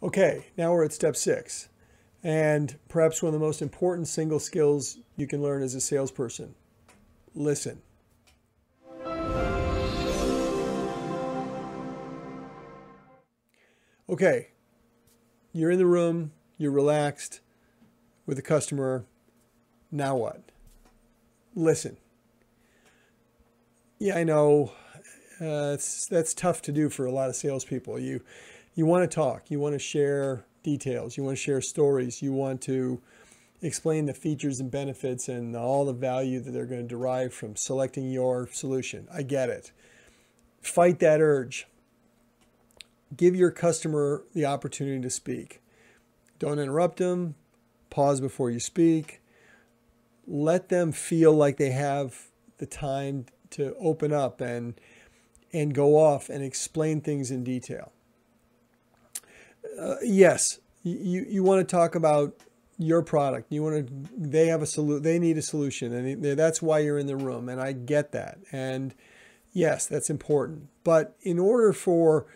Okay, now we're at step six. And perhaps one of the most important single skills you can learn as a salesperson. Listen. Okay, you're in the room, you're relaxed with a customer. Now what? Listen. Yeah, I know uh, it's, that's tough to do for a lot of salespeople. You, you want to talk, you want to share details, you want to share stories, you want to explain the features and benefits and all the value that they're going to derive from selecting your solution. I get it. Fight that urge. Give your customer the opportunity to speak. Don't interrupt them. Pause before you speak. Let them feel like they have the time to open up and and go off and explain things in detail. Uh, yes, you you want to talk about your product. You want to they have a solution. They need a solution, and that's why you're in the room. And I get that. And yes, that's important. But in order for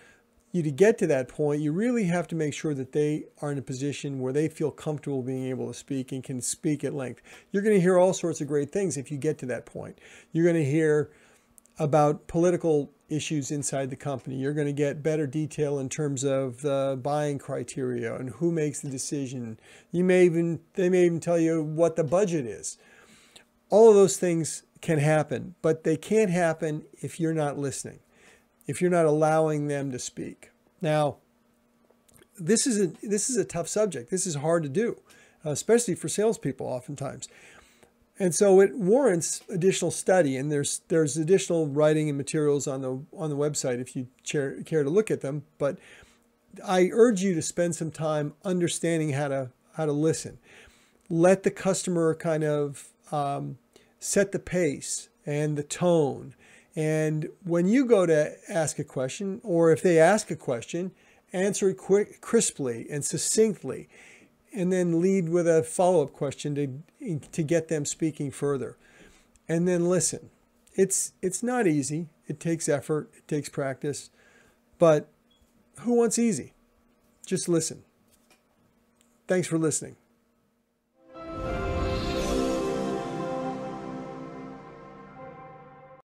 you to get to that point, you really have to make sure that they are in a position where they feel comfortable being able to speak and can speak at length. You're going to hear all sorts of great things if you get to that point. You're going to hear about political issues inside the company. You're going to get better detail in terms of the buying criteria and who makes the decision. You may even they may even tell you what the budget is. All of those things can happen, but they can't happen if you're not listening. If you're not allowing them to speak. Now, this is a this is a tough subject. This is hard to do, especially for salespeople oftentimes. And so it warrants additional study, and there's there's additional writing and materials on the on the website if you care, care to look at them. But I urge you to spend some time understanding how to how to listen. Let the customer kind of um, set the pace and the tone. And when you go to ask a question, or if they ask a question, answer it quick, crisply and succinctly and then lead with a follow-up question to, to get them speaking further. And then listen. It's, it's not easy. It takes effort. It takes practice. But who wants easy? Just listen. Thanks for listening.